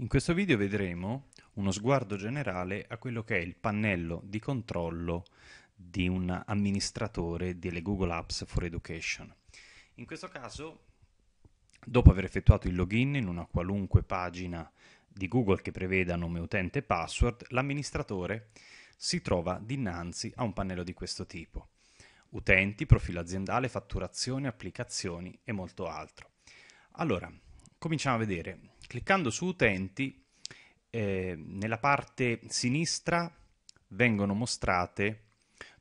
In questo video vedremo uno sguardo generale a quello che è il pannello di controllo di un amministratore delle Google Apps for Education. In questo caso, dopo aver effettuato il login in una qualunque pagina di Google che preveda nome utente e password, l'amministratore si trova dinanzi a un pannello di questo tipo. Utenti, profilo aziendale, fatturazione, applicazioni e molto altro. Allora, cominciamo a vedere Cliccando su utenti, eh, nella parte sinistra vengono mostrate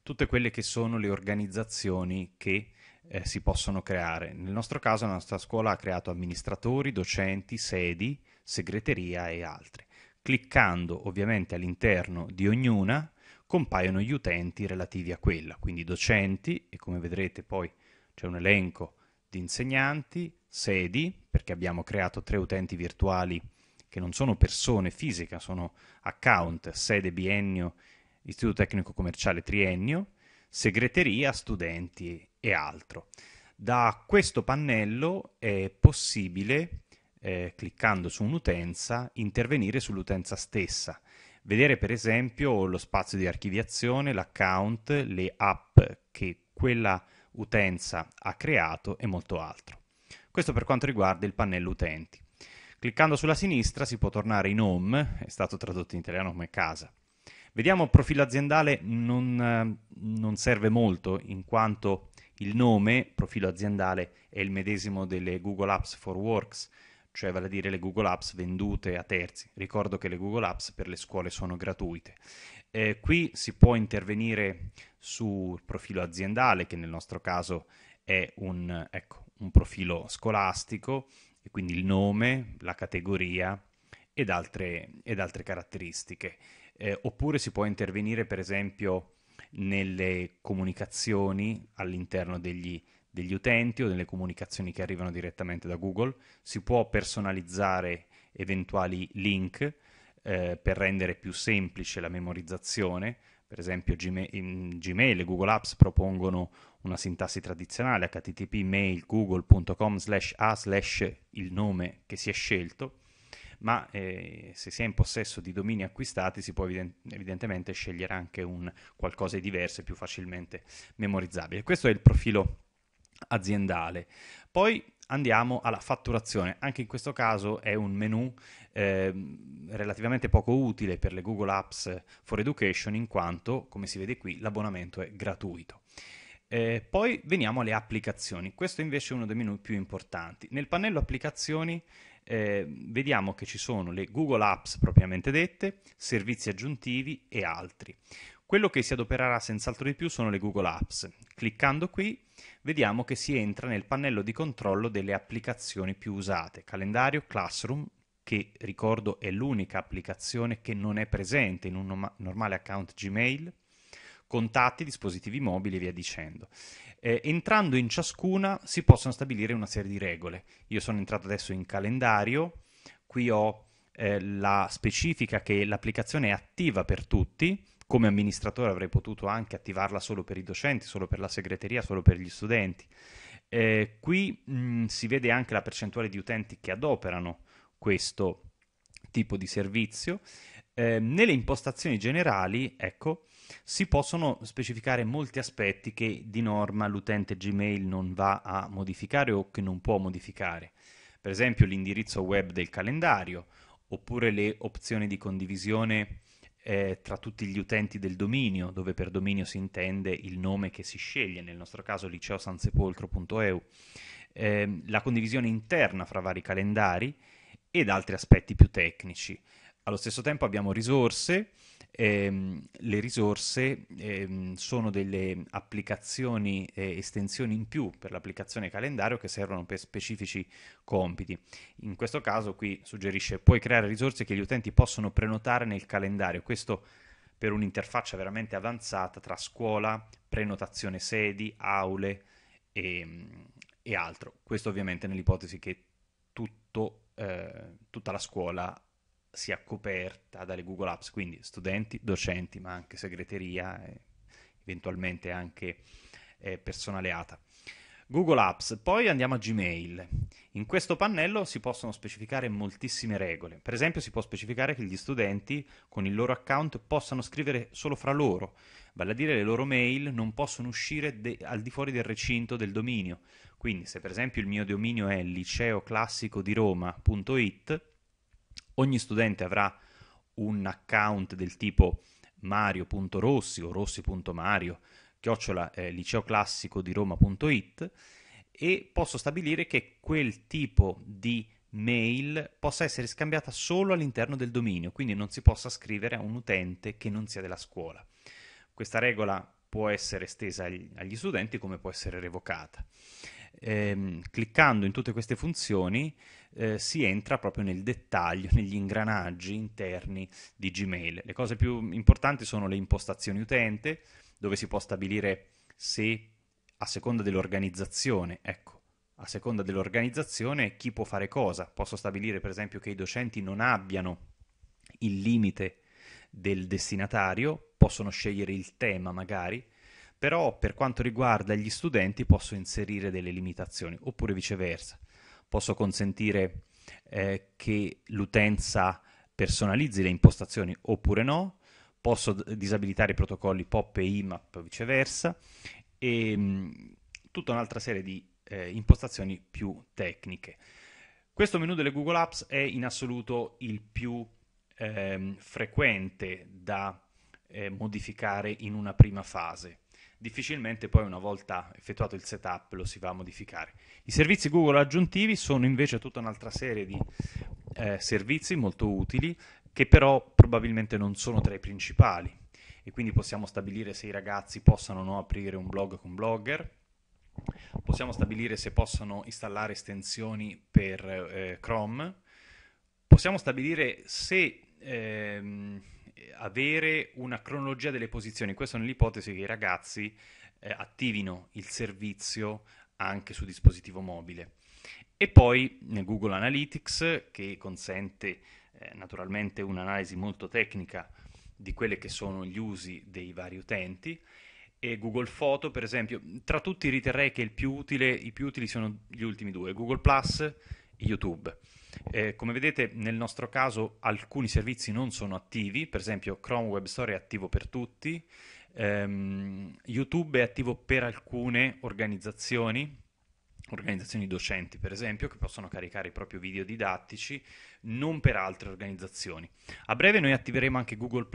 tutte quelle che sono le organizzazioni che eh, si possono creare. Nel nostro caso la nostra scuola ha creato amministratori, docenti, sedi, segreteria e altre. Cliccando ovviamente all'interno di ognuna compaiono gli utenti relativi a quella, quindi docenti e come vedrete poi c'è un elenco di insegnanti, sedi, perché abbiamo creato tre utenti virtuali che non sono persone fisiche, sono account, sede biennio, istituto tecnico commerciale triennio, segreteria, studenti e altro. Da questo pannello è possibile, eh, cliccando su un'utenza, intervenire sull'utenza stessa, vedere per esempio lo spazio di archiviazione, l'account, le app che quella utenza ha creato e molto altro. Questo per quanto riguarda il pannello utenti. Cliccando sulla sinistra si può tornare in home, è stato tradotto in italiano come casa. Vediamo profilo aziendale, non, non serve molto in quanto il nome, profilo aziendale, è il medesimo delle Google Apps for Works, cioè vale a dire le Google Apps vendute a terzi. Ricordo che le Google Apps per le scuole sono gratuite. Eh, qui si può intervenire sul profilo aziendale, che nel nostro caso è un, ecco, un profilo scolastico, e quindi il nome, la categoria ed altre, ed altre caratteristiche. Eh, oppure si può intervenire, per esempio, nelle comunicazioni all'interno degli, degli utenti o nelle comunicazioni che arrivano direttamente da Google. Si può personalizzare eventuali link eh, per rendere più semplice la memorizzazione, per esempio Gmail e Google Apps propongono una sintassi tradizionale http mail google.com slash a slash il nome che si è scelto, ma eh, se si è in possesso di domini acquistati si può evident- evidentemente scegliere anche un qualcosa di diverso e più facilmente memorizzabile. Questo è il profilo aziendale. Poi andiamo alla fatturazione. Anche in questo caso è un menu eh, relativamente poco utile per le Google Apps for Education in quanto, come si vede qui, l'abbonamento è gratuito. Eh, poi veniamo alle applicazioni. Questo invece è uno dei menu più importanti. Nel pannello applicazioni eh, vediamo che ci sono le Google Apps propriamente dette, servizi aggiuntivi e altri. Quello che si adopererà senz'altro di più sono le Google Apps. Cliccando qui vediamo che si entra nel pannello di controllo delle applicazioni più usate, calendario, classroom, che ricordo è l'unica applicazione che non è presente in un nom- normale account Gmail, contatti, dispositivi mobili e via dicendo. Eh, entrando in ciascuna si possono stabilire una serie di regole. Io sono entrato adesso in calendario, qui ho eh, la specifica che l'applicazione è attiva per tutti, come amministratore avrei potuto anche attivarla solo per i docenti, solo per la segreteria, solo per gli studenti. Eh, qui mh, mm, si vede anche la percentuale di utenti che adoperano questo tipo di servizio. Eh, nelle impostazioni generali, ecco, si possono specificare molti aspetti che di norma l'utente Gmail non va a modificare o che non può modificare. Per esempio l'indirizzo web del calendario, oppure le opzioni di condivisione eh, tra tutti gli utenti del dominio, dove per dominio si intende il nome che si sceglie, nel nostro caso liceosansepolcro.eu, eh, la condivisione interna fra vari calendari ed altri aspetti più tecnici. Allo stesso tempo abbiamo risorse ehm, le risorse ehm, sono delle applicazioni eh, estensioni in più per l'applicazione calendario che servono per specifici compiti. In questo caso qui suggerisce puoi creare risorse che gli utenti possono prenotare nel calendario. Questo per un'interfaccia veramente avanzata tra scuola, prenotazione sedi, aule e, ehm, e altro. Questo ovviamente nell'ipotesi che tutto, eh, tutta la scuola sia coperta dalle Google Apps, quindi studenti, docenti, ma anche segreteria eh, eventualmente anche eh, personale ATA. Google Apps, poi andiamo a Gmail. In questo pannello si possono specificare moltissime regole. Per esempio, si può specificare che gli studenti con il loro account possano scrivere solo fra loro, vale a dire le loro mail non possono uscire de- al di fuori del recinto del dominio. Quindi, se per esempio il mio dominio è liceoclassicodiroma.it, Ogni studente avrà un account del tipo mario.rossi o rossi.mario, chiocciola eh, liceoclassico di Roma.it e posso stabilire che quel tipo di mail possa essere scambiata solo all'interno del dominio, quindi non si possa scrivere a un utente che non sia della scuola. Questa regola può essere estesa agli, studenti come può essere revocata. Ehm, cliccando in tutte queste funzioni eh, si entra proprio nel dettaglio, negli ingranaggi interni di Gmail. Le cose più importanti sono le impostazioni utente, dove si può stabilire se a seconda dell'organizzazione, ecco, a seconda dell'organizzazione chi può fare cosa. Posso stabilire per esempio che i docenti non abbiano il limite del destinatario, possono scegliere il tema magari, però per quanto riguarda gli studenti posso inserire delle limitazioni, oppure viceversa posso consentire eh, che l'utenza personalizzi le impostazioni oppure no, posso disabilitare i protocolli POP e IMAP viceversa e ehm, mh, tutta un'altra serie di eh, impostazioni più tecniche. Questo menu delle Google Apps è in assoluto il più ehm, frequente da eh, modificare in una prima fase difficilmente poi una volta effettuato il setup lo si va a modificare. I servizi Google aggiuntivi sono invece tutta un'altra serie di eh, servizi molto utili che però probabilmente non sono tra i principali e quindi possiamo stabilire se i ragazzi possano o no aprire un blog con Blogger, possiamo stabilire se possono installare estensioni per eh, Chrome, possiamo stabilire se... Ehm, avere una cronologia delle posizioni, Questo nell'ipotesi che i ragazzi eh, attivino il servizio anche su dispositivo mobile. E poi Google Analytics che consente eh, naturalmente un'analisi molto tecnica di quelli che sono gli usi dei vari utenti e Google Photo per esempio. Tra tutti riterrei che più utile, i più utili sono gli ultimi due, Google Plus YouTube. Eh, come vedete nel nostro caso alcuni servizi non sono attivi, per esempio Chrome Web Store è attivo per tutti, ehm, YouTube è attivo per alcune organizzazioni, organizzazioni docenti per esempio, che possono caricare i propri video didattici, non per altre organizzazioni. A breve noi attiveremo anche Google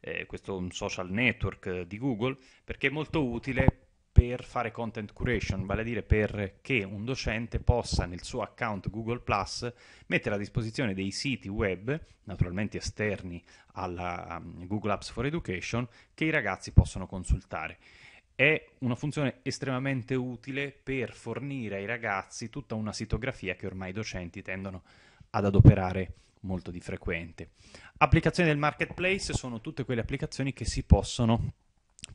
eh, questo è un social network eh, di Google, perché è molto utile per fare content curation, vale a dire perché un docente possa nel suo account Google Plus mettere a disposizione dei siti web, naturalmente esterni alla um, Google Apps for Education, che i ragazzi possono consultare. È una funzione estremamente utile per fornire ai ragazzi tutta una sitografia che ormai i docenti tendono ad adoperare molto di frequente. Applicazioni del marketplace sono tutte quelle applicazioni che si possono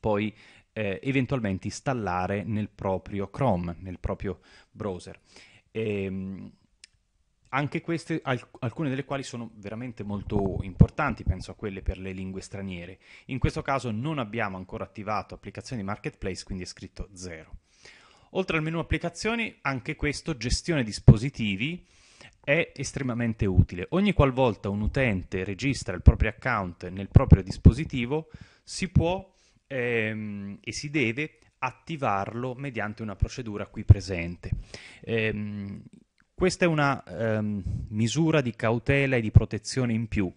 poi eh, eventualmente installare nel proprio Chrome, nel proprio browser. E, ehm, anche queste, alcune delle quali sono veramente molto importanti, penso a quelle per le lingue straniere. In questo caso non abbiamo ancora attivato applicazioni di marketplace, quindi è scritto 0. Oltre al menu applicazioni, anche questo, gestione dispositivi, è estremamente utile. Ogni qualvolta un utente registra il proprio account nel proprio dispositivo, si può ehm, e si deve attivarlo mediante una procedura qui presente. Ehm, questa è una ehm, misura di cautela e di protezione in più.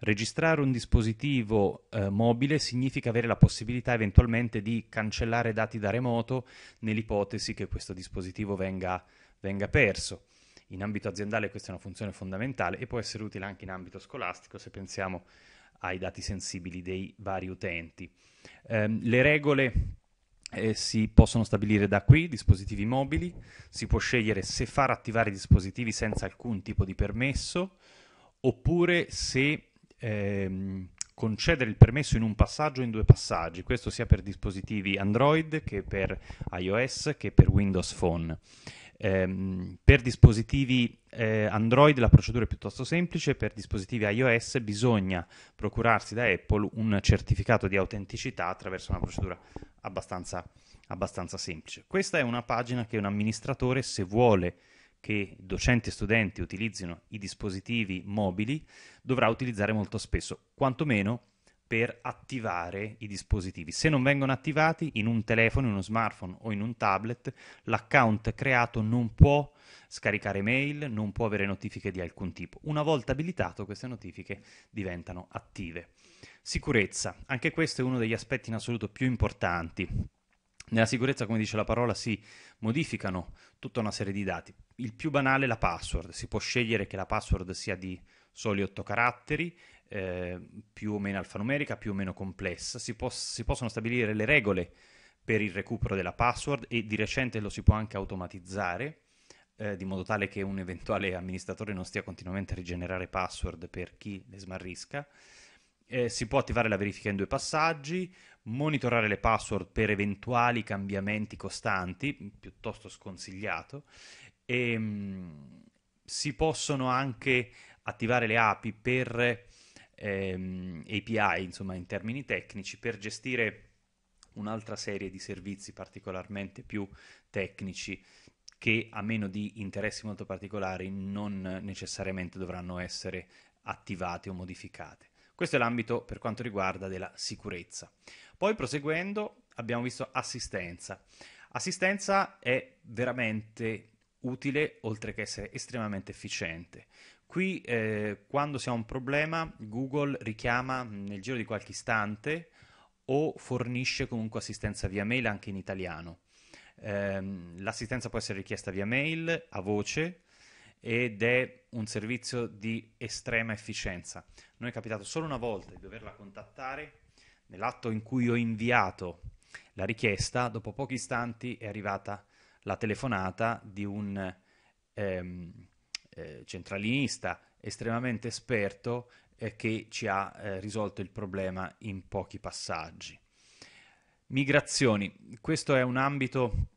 Registrare un dispositivo eh, mobile significa avere la possibilità eventualmente di cancellare dati da remoto nell'ipotesi che questo dispositivo venga, venga perso. In ambito aziendale questa è una funzione fondamentale e può essere utile anche in ambito scolastico se pensiamo a ai dati sensibili dei vari utenti. Eh, le regole eh, si possono stabilire da qui, dispositivi mobili, si può scegliere se far attivare i dispositivi senza alcun tipo di permesso oppure se ehm, concedere il permesso in un passaggio o in due passaggi, questo sia per dispositivi Android che per iOS che per Windows Phone. Ehm, per dispositivi eh, Android la procedura è piuttosto semplice, per dispositivi iOS bisogna procurarsi da Apple un certificato di autenticità attraverso una procedura abbastanza, abbastanza semplice. Questa è una pagina che un amministratore, se vuole che docenti e studenti utilizzino i dispositivi mobili, dovrà utilizzare molto spesso, quantomeno per attivare i dispositivi. Se non vengono attivati in un telefono, in uno smartphone o in un tablet, l'account creato non può scaricare mail, non può avere notifiche di alcun tipo. Una volta abilitato queste notifiche diventano attive. Sicurezza, anche questo è uno degli aspetti in assoluto più importanti. Nella sicurezza, come dice la parola, si modificano tutta una serie di dati. Il più banale è la password, si può scegliere che la password sia di soli 8 caratteri eh, più o meno alfanumerica, più o meno complessa, si, pos- si possono stabilire le regole per il recupero della password e di recente lo si può anche automatizzare. Eh, di modo tale che un eventuale amministratore non stia continuamente a rigenerare password per chi le smarrisca. Eh, si può attivare la verifica in due passaggi, monitorare le password per eventuali cambiamenti costanti, mm, piuttosto sconsigliato, e ehm, mh, si possono anche attivare le API per ehm, API, insomma in termini tecnici, per gestire un'altra serie di servizi particolarmente più tecnici che a meno di interessi molto particolari non necessariamente dovranno essere attivate o modificate. Questo è l'ambito per quanto riguarda della sicurezza. Poi proseguendo abbiamo visto assistenza. Assistenza è veramente utile oltre che essere estremamente efficiente. Qui eh, quando si ha un problema Google richiama nel giro di qualche istante o fornisce comunque assistenza via mail anche in italiano. Eh, l'assistenza può essere richiesta via mail, a voce ed è un servizio di estrema efficienza. Noi è capitato solo una volta di doverla contattare nell'atto in cui ho inviato la richiesta, dopo pochi istanti è arrivata la telefonata di un ehm, eh, centralinista estremamente esperto eh, che ci ha eh, risolto il problema in pochi passaggi. Migrazioni, questo è un ambito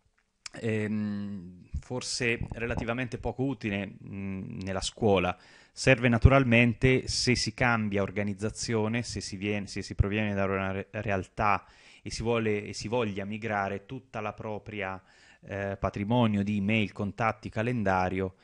ehm, forse relativamente poco utile mh, nella scuola, serve naturalmente se si cambia organizzazione, se si, viene, se si proviene da una re- realtà e si, vuole, e si voglia migrare tutta la propria eh, patrimonio di email, contatti, calendario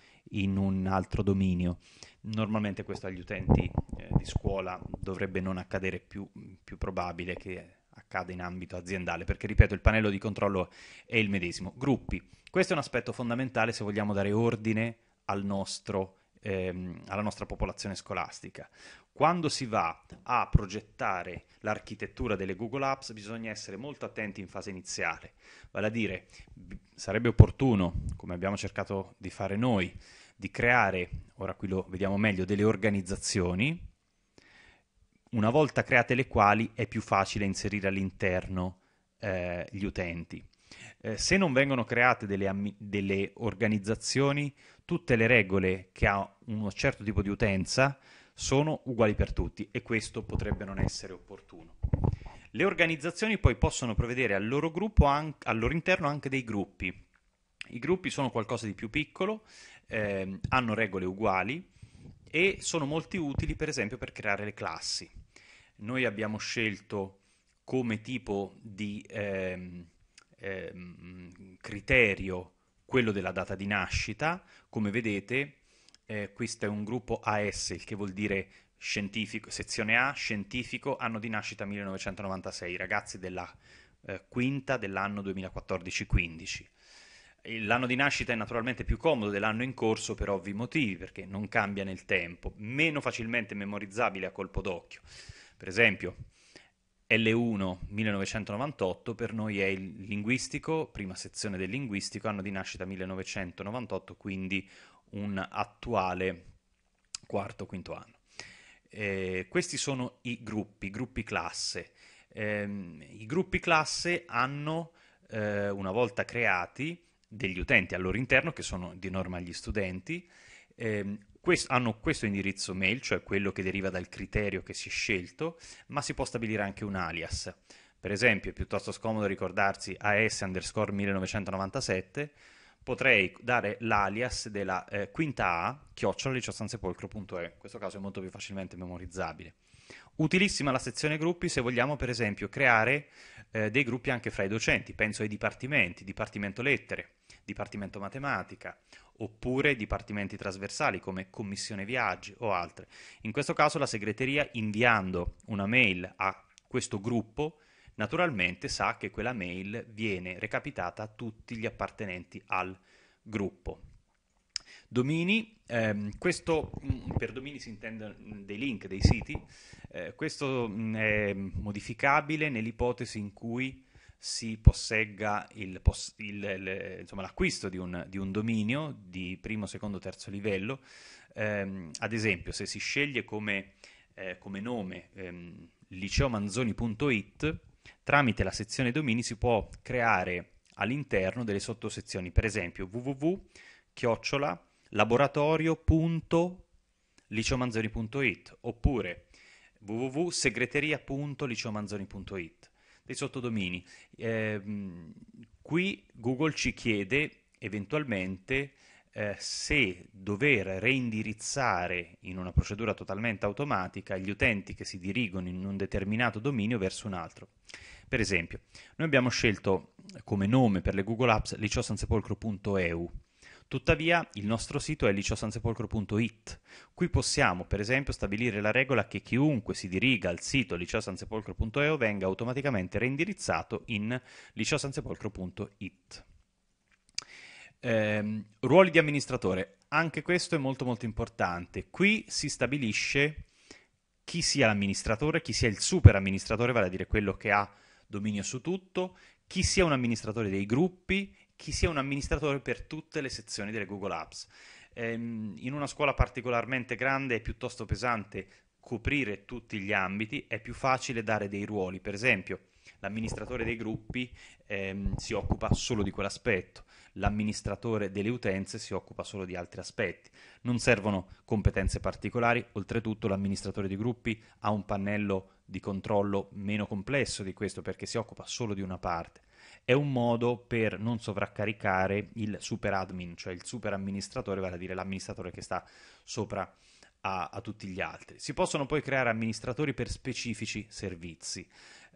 in un altro dominio. Normalmente questo agli utenti eh, di scuola dovrebbe non accadere più, più probabile che accada in ambito aziendale, perché ripeto il pannello di controllo è il medesimo. Gruppi, questo è un aspetto fondamentale se vogliamo dare ordine al nostro, ehm, alla nostra popolazione scolastica. Quando si va a progettare l'architettura delle Google Apps bisogna essere molto attenti in fase iniziale, vale a dire sarebbe opportuno, come abbiamo cercato di fare noi, di creare, ora qui lo vediamo meglio, delle organizzazioni, una volta create le quali è più facile inserire all'interno eh, gli utenti. Eh, se non vengono create delle, delle, organizzazioni, tutte le regole che ha uno certo tipo di utenza sono uguali per tutti e questo potrebbe non essere opportuno. Le organizzazioni poi possono provvedere al loro, an- al loro interno anche dei gruppi. I gruppi sono qualcosa di più piccolo eh, hanno regole uguali e sono molto utili per esempio per creare le classi. Noi abbiamo scelto come tipo di ehm, ehm, criterio quello della data di nascita, come vedete eh, questo è un gruppo AS, il che vuol dire sezione A, scientifico, anno di nascita 1996, ragazzi della eh, quinta dell'anno 2014-15. L'anno di nascita è naturalmente più comodo dell'anno in corso per ovvi motivi, perché non cambia nel tempo, meno facilmente memorizzabile a colpo d'occhio. Per esempio, L1 1998 per noi è il linguistico, prima sezione del linguistico, anno di nascita 1998, quindi un attuale quarto, quinto anno. Eh, questi sono i gruppi, gruppi classe. Eh, I gruppi classe hanno, eh, una volta creati, degli utenti al loro interno, che sono di norma gli studenti, eh, quest- hanno questo indirizzo mail, cioè quello che deriva dal criterio che si è scelto, ma si può stabilire anche un alias. Per esempio, è piuttosto scomodo ricordarsi AS underscore 1997, potrei dare l'alias della eh, quinta A, chiocciola18sepolcro.e, in questo caso è molto più facilmente memorizzabile. Utilissima la sezione gruppi se vogliamo per esempio creare eh, dei gruppi anche fra i docenti, penso ai dipartimenti, dipartimento lettere, dipartimento matematica, oppure dipartimenti trasversali come commissione viaggi o altre. In questo caso la segreteria inviando una mail a questo gruppo naturalmente sa che quella mail viene recapitata a tutti gli appartenenti al gruppo. Domini, ehm, questo, mm, per domini si intende mm, dei link, dei siti, eh, questo mm, è modificabile nell'ipotesi in cui si possegga il, il, il, insomma, l'acquisto di un, di un, dominio di primo, secondo, terzo livello. Eh, ad esempio, se si sceglie come, eh, come nome ehm, liceomanzoni.it, tramite la sezione domini si può creare all'interno delle sottosezioni, per esempio www laboratorio.liciomanzoni.it oppure www.segreteria.liciomanzoni.it dei sottodomini. Eh, qui Google ci chiede eventualmente eh, se dover reindirizzare in una procedura totalmente automatica gli utenti che si dirigono in un determinato dominio verso un altro. Per esempio, noi abbiamo scelto come nome per le Google Apps liciosansepolcro.eu Tuttavia il nostro sito è liceosansepolcro.it. Qui possiamo per esempio stabilire la regola che chiunque si diriga al sito liceosansepolcro.eu venga automaticamente reindirizzato in liceosansepolcro.it. Eh, ruoli di amministratore, anche questo è molto molto importante. Qui si stabilisce chi sia l'amministratore, chi sia il super amministratore, vale a dire quello che ha dominio su tutto, chi sia un amministratore dei gruppi chi sia un amministratore per tutte le sezioni delle Google Apps. Ehm, in una scuola particolarmente grande è piuttosto pesante coprire tutti gli ambiti, è più facile dare dei ruoli, per esempio l'amministratore dei gruppi ehm, si occupa solo di quell'aspetto, l'amministratore delle utenze si occupa solo di altri aspetti. Non servono competenze particolari, oltretutto l'amministratore dei gruppi ha un pannello di controllo meno complesso di questo perché si occupa solo di una parte è un modo per non sovraccaricare il super admin, cioè il super amministratore, vale a dire l'amministratore che sta sopra a, a tutti gli altri. Si possono poi creare amministratori per specifici servizi.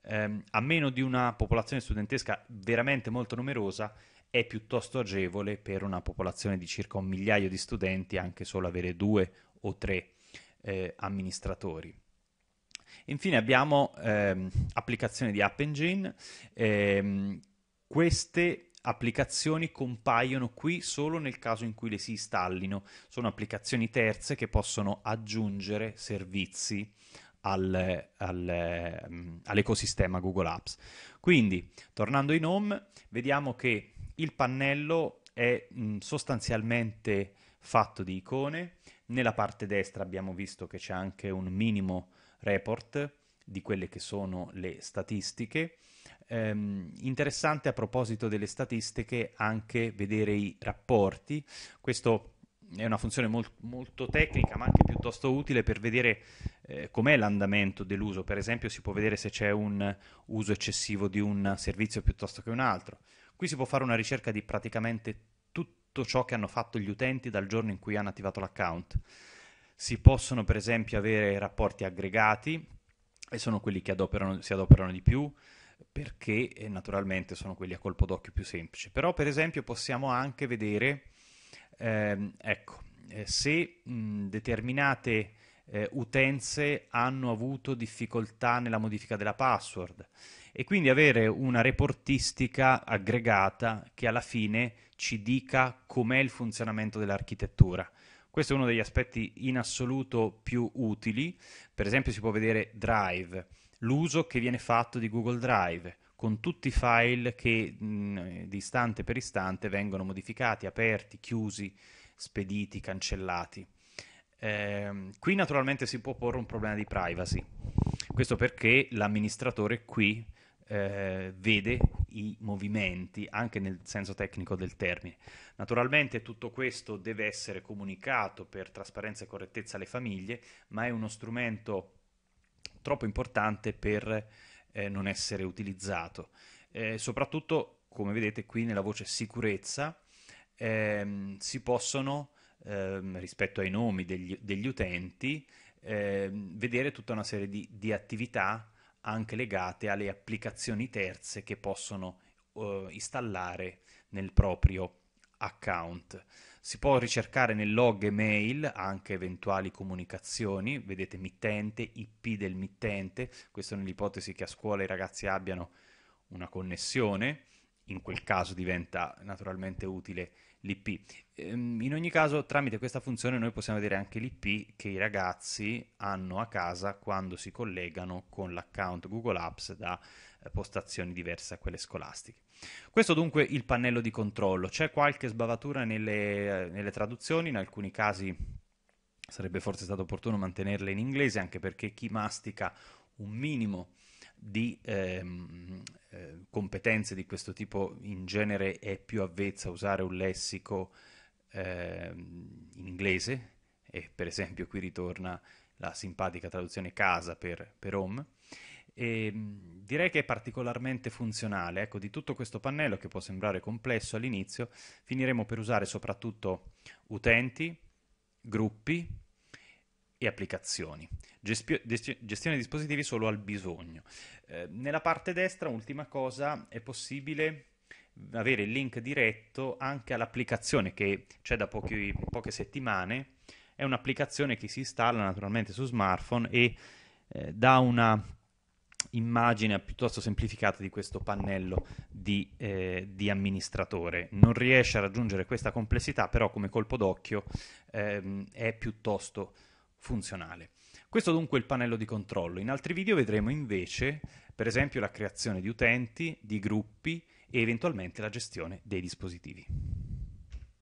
Eh, a meno di una popolazione studentesca veramente molto numerosa, è piuttosto agevole per una popolazione di circa un migliaio di studenti anche solo avere due o tre eh, amministratori. Infine abbiamo ehm, applicazioni di App Engine ehm, queste applicazioni compaiono qui solo nel caso in cui le si installino. Sono applicazioni terze che possono aggiungere servizi al, al, mm, all'ecosistema Google Apps. Quindi, tornando in home, vediamo che il pannello è mm, sostanzialmente fatto di icone. Nella parte destra abbiamo visto che c'è anche un minimo report di quelle che sono le statistiche ehm, interessante a proposito delle statistiche anche vedere i rapporti. Questo è una funzione molt, molto tecnica ma anche piuttosto utile per vedere eh, com'è l'andamento dell'uso. Per esempio si può vedere se c'è un uso eccessivo di un servizio piuttosto che un altro. Qui si può fare una ricerca di praticamente tutto ciò che hanno fatto gli utenti dal giorno in cui hanno attivato l'account. Si possono per esempio avere rapporti aggregati e sono quelli che adoperano, si adoperano di più, perché eh, naturalmente sono quelli a colpo d'occhio più semplici. Però per esempio possiamo anche vedere, ehm, ecco, eh, se mh, determinate eh, utenze hanno avuto difficoltà nella modifica della password e quindi avere una reportistica aggregata che alla fine ci dica com'è il funzionamento dell'architettura. Questo è uno degli aspetti in assoluto più utili, per esempio si può vedere Drive l'uso che viene fatto di Google Drive con tutti i file che mh, mm, di istante per istante vengono modificati, aperti, chiusi, spediti, cancellati. Eh, qui naturalmente si può porre un problema di privacy, questo perché l'amministratore qui eh, vede i movimenti anche nel senso tecnico del termine. Naturalmente tutto questo deve essere comunicato per trasparenza e correttezza alle famiglie, ma è uno strumento troppo importante per eh, non essere utilizzato. Eh, soprattutto, come vedete qui nella voce sicurezza, ehm, si possono, ehm, rispetto ai nomi degli, degli utenti, ehm, vedere tutta una serie di, di, attività anche legate alle applicazioni terze che possono eh, installare nel proprio account. Si può ricercare nel log e mail anche eventuali comunicazioni, vedete mittente, IP del mittente, questo nell'ipotesi che a scuola i ragazzi abbiano una connessione, in quel caso diventa naturalmente utile l'IP. Ehm, in ogni caso, tramite questa funzione noi possiamo vedere anche l'IP che i ragazzi hanno a casa quando si collegano con l'account Google Apps da eh, postazioni diverse a quelle scolastiche. Questo dunque il pannello di controllo. C'è qualche sbavatura nelle, eh, nelle traduzioni, in alcuni casi sarebbe forse stato opportuno mantenerle in inglese anche perché chi mastica un minimo di ehm, eh, competenze di questo tipo in genere è più avvezza a usare un lessico ehm, in inglese e per esempio qui ritorna la simpatica traduzione casa per, per home. E ehm, direi che è particolarmente funzionale. Ecco, di tutto questo pannello che può sembrare complesso all'inizio, finiremo per usare soprattutto utenti, gruppi, e applicazioni. Gestio- gestione dispositivi solo al bisogno. Eh, nella parte destra, ultima cosa, è possibile avere il link diretto anche all'applicazione che c'è da pochi, poche settimane. È un'applicazione che si installa naturalmente su smartphone e eh, dà una immagine piuttosto semplificata di questo pannello di, eh, di, amministratore. Non riesce a raggiungere questa complessità, però come colpo d'occhio ehm, è piuttosto funzionale. Questo dunque è il pannello di controllo. In altri video vedremo invece, per esempio, la creazione di utenti, di gruppi e eventualmente la gestione dei dispositivi.